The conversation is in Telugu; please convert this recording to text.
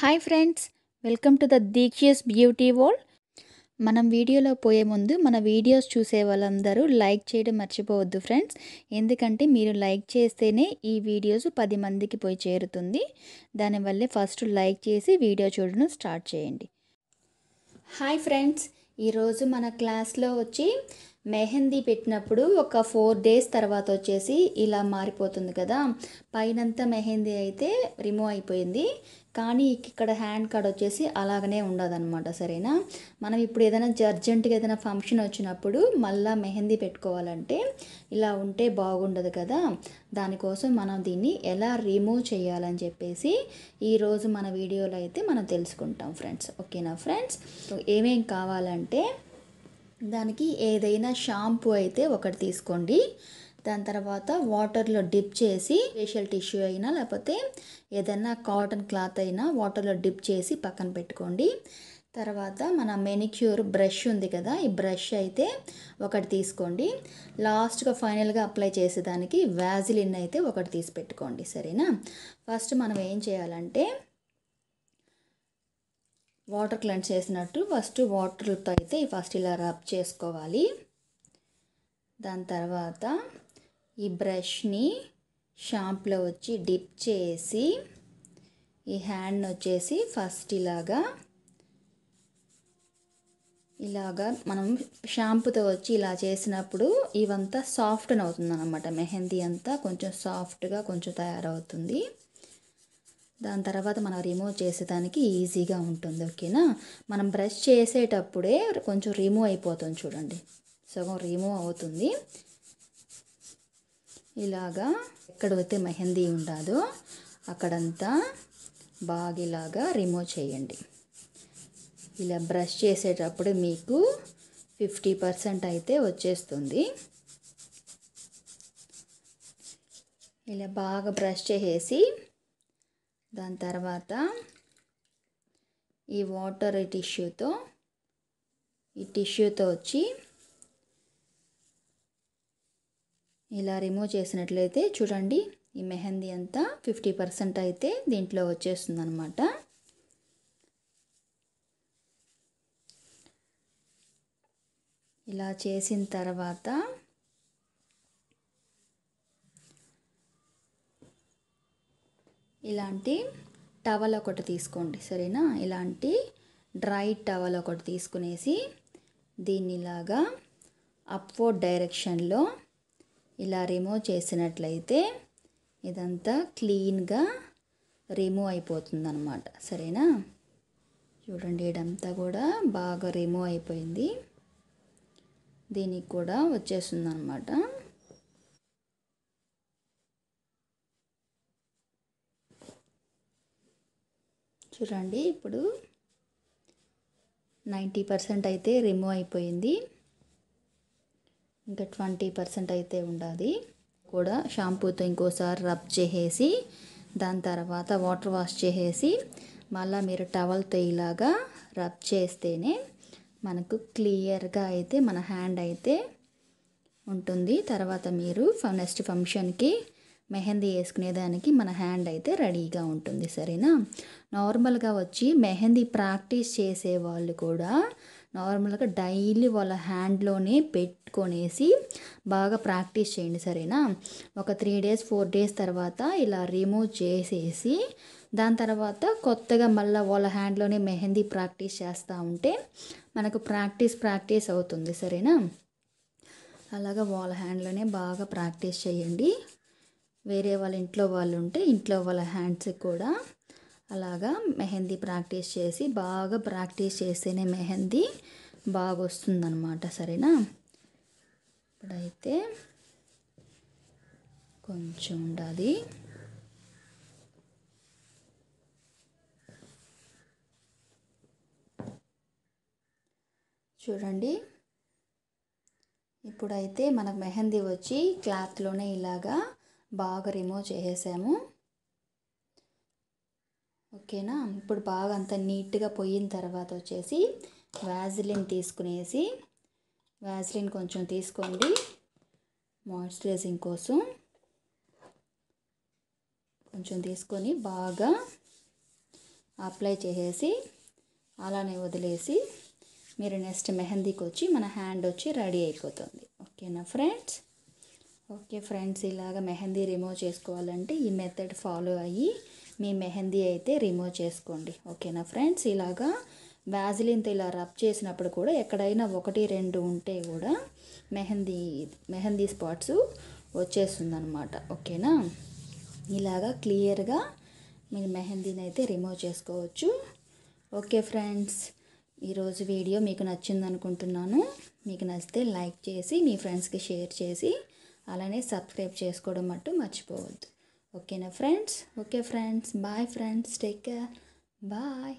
hi friends welcome to the దీక్షియస్ బ్యూటీ వరల్డ్ మనం వీడియోలో పోయే ముందు మన వీడియోస్ చూసే వాళ్ళందరూ లైక్ చేయడం మర్చిపోవద్దు ఫ్రెండ్స్ ఎందుకంటే మీరు లైక్ చేస్తేనే ఈ వీడియోస్ పది మందికి పోయి చేరుతుంది దానివల్లే ఫస్ట్ లైక్ చేసి వీడియో చూడడం స్టార్ట్ చేయండి హాయ్ ఫ్రెండ్స్ ఈరోజు మన క్లాస్లో వచ్చి మెహందీ పెట్టినప్పుడు ఒక ఫోర్ డేస్ తర్వాత వచ్చేసి ఇలా మారిపోతుంది కదా పైనంతా మెహందీ అయితే రిమూవ్ అయిపోయింది కానీ ఇక్కడ హ్యాండ్ కార్డ్ వచ్చేసి అలాగనే ఉండదన్నమాట సరేనా మనం ఇప్పుడు ఏదైనా అర్జెంటుగా ఏదైనా ఫంక్షన్ వచ్చినప్పుడు మళ్ళీ మెహందీ పెట్టుకోవాలంటే ఇలా ఉంటే బాగుండదు కదా దానికోసం మనం దీన్ని ఎలా రిమూవ్ చేయాలని చెప్పేసి ఈరోజు మన వీడియోలో అయితే మనం తెలుసుకుంటాం ఫ్రెండ్స్ ఓకేనా ఫ్రెండ్స్ ఏమేం కావాలంటే దానికి ఏదైనా షాంపూ అయితే ఒకటి తీసుకోండి దాని తర్వాత వాటర్లో డిప్ చేసి ఫేషియల్ టిష్యూ అయినా లేకపోతే ఏదైనా కాటన్ క్లాత్ అయినా వాటర్లో డిప్ చేసి పక్కన పెట్టుకోండి తర్వాత మన మెనిక్యూర్ బ్రష్ ఉంది కదా ఈ బ్రష్ అయితే ఒకటి తీసుకోండి లాస్ట్గా ఫైనల్గా అప్లై చేసేదానికి వ్యాజిలిన్ అయితే ఒకటి తీసి పెట్టుకోండి సరేనా ఫస్ట్ మనం ఏం చేయాలంటే వాటర్ క్లెన్స్ చేసినట్టు ఫస్ట్ వాటర్తో అయితే ఫస్ట్ ఇలా రబ్ చేసుకోవాలి దాని తర్వాత ఈ బ్రష్ని షాంప్లో వచ్చి డిప్ చేసి ఈ హ్యాండ్ని వచ్చేసి ఫస్ట్ ఇలాగా ఇలాగా మనం షాంపుతో వచ్చి ఇలా చేసినప్పుడు ఇవంతా సాఫ్ట్ అవుతుంది అనమాట మెహందీ అంతా కొంచెం సాఫ్ట్గా కొంచెం తయారవుతుంది దాని తర్వాత మనం రిమూవ్ చేసేదానికి ఈజీగా ఉంటుంది ఓకేనా మనం బ్రష్ చేసేటప్పుడే కొంచెం రిమూవ్ అయిపోతుంది చూడండి సగం రిమూవ్ అవుతుంది ఇలాగా పోతే మెహందీ ఉండదో అక్కడంతా బాగా ఇలాగా రిమూవ్ చేయండి ఇలా బ్రష్ చేసేటప్పుడు మీకు ఫిఫ్టీ పర్సెంట్ అయితే వచ్చేస్తుంది ఇలా బాగా బ్రష్ చేసేసి దాని తర్వాత ఈ వాటర్ ఈ టిష్యూతో ఈ టిష్యూతో వచ్చి ఇలా రిమూవ్ చేసినట్లయితే చూడండి ఈ మెహందీ అంతా ఫిఫ్టీ పర్సెంట్ అయితే దీంట్లో వచ్చేస్తుంది అనమాట ఇలా చేసిన తర్వాత ఇలాంటి టవల్ ఒకటి తీసుకోండి సరేనా ఇలాంటి డ్రై టవల్ ఒకటి తీసుకునేసి దీన్నిలాగా అప్వర్డ్ డైరెక్షన్లో ఇలా రిమూవ్ చేసినట్లయితే ఇదంతా క్లీన్గా రిమూవ్ అయిపోతుంది అనమాట సరేనా చూడండి ఇదంతా కూడా బాగా రిమూవ్ అయిపోయింది దీనికి కూడా వచ్చేస్తుంది అనమాట చూడండి ఇప్పుడు నైంటీ పర్సెంట్ అయితే రిమూవ్ అయిపోయింది ఇంకా ట్వంటీ పర్సెంట్ అయితే ఉండాలి కూడా షాంపూతో ఇంకోసారి రబ్ చేసేసి దాని తర్వాత వాటర్ వాష్ చేసేసి మళ్ళీ మీరు టవల్తో ఇలాగా రబ్ చేస్తేనే మనకు క్లియర్గా అయితే మన హ్యాండ్ అయితే ఉంటుంది తర్వాత మీరు నెక్స్ట్ ఫంక్షన్కి మెహందీ వేసుకునేదానికి మన హ్యాండ్ అయితే రెడీగా ఉంటుంది సరేనా నార్మల్గా వచ్చి మెహందీ ప్రాక్టీస్ చేసే వాళ్ళు కూడా నార్మల్గా డైలీ వాళ్ళ హ్యాండ్లోనే పెట్టుకొనేసి బాగా ప్రాక్టీస్ చేయండి సరేనా ఒక త్రీ డేస్ ఫోర్ డేస్ తర్వాత ఇలా రిమూవ్ చేసేసి దాని తర్వాత కొత్తగా మళ్ళీ వాళ్ళ హ్యాండ్లోనే మెహందీ ప్రాక్టీస్ చేస్తూ ఉంటే మనకు ప్రాక్టీస్ ప్రాక్టీస్ అవుతుంది సరేనా అలాగా వాళ్ళ హ్యాండ్లోనే బాగా ప్రాక్టీస్ చేయండి వేరే వాళ్ళ ఇంట్లో వాళ్ళు ఉంటే ఇంట్లో వాళ్ళ హ్యాండ్స్కి కూడా అలాగా మెహందీ ప్రాక్టీస్ చేసి బాగా ప్రాక్టీస్ చేస్తేనే మెహందీ బాగా వస్తుందన్నమాట సరేనా ఇప్పుడైతే కొంచెం ఉండాలి చూడండి ఇప్పుడైతే మనకు మెహందీ వచ్చి క్లాత్లోనే ఇలాగా బాగా రిమూవ్ చేసేసాము ఓకేనా ఇప్పుడు బాగా అంత నీట్గా పోయిన తర్వాత వచ్చేసి వ్యాజిలిన్ తీసుకునేసి వ్యాజిలిన్ కొంచెం తీసుకోండి మాయిశ్చరైజింగ్ కోసం కొంచెం తీసుకొని బాగా అప్లై చేసేసి అలానే వదిలేసి మీరు నెక్స్ట్ మెహందీకి వచ్చి మన హ్యాండ్ వచ్చి రెడీ అయిపోతుంది ఓకేనా ఫ్రెండ్స్ ఓకే ఫ్రెండ్స్ ఇలాగ మెహందీ రిమూవ్ చేసుకోవాలంటే ఈ మెథడ్ ఫాలో అయ్యి మీ మెహందీ అయితే రిమూవ్ చేసుకోండి ఓకేనా ఫ్రెండ్స్ ఇలాగా వ్యాజిలిన్తో ఇలా రబ్ చేసినప్పుడు కూడా ఎక్కడైనా ఒకటి రెండు ఉంటే కూడా మెహందీ మెహందీ స్పాట్స్ వచ్చేస్తుంది అనమాట ఓకేనా ఇలాగా క్లియర్గా మీరు మెహందీని అయితే రిమూవ్ చేసుకోవచ్చు ఓకే ఫ్రెండ్స్ ఈరోజు వీడియో మీకు నచ్చింది అనుకుంటున్నాను మీకు నచ్చితే లైక్ చేసి మీ ఫ్రెండ్స్కి షేర్ చేసి అలానే సబ్స్క్రైబ్ చేసుకోవడం మట్టు మర్చిపోవద్దు ఓకేనా friends okay friends bye friends take care bye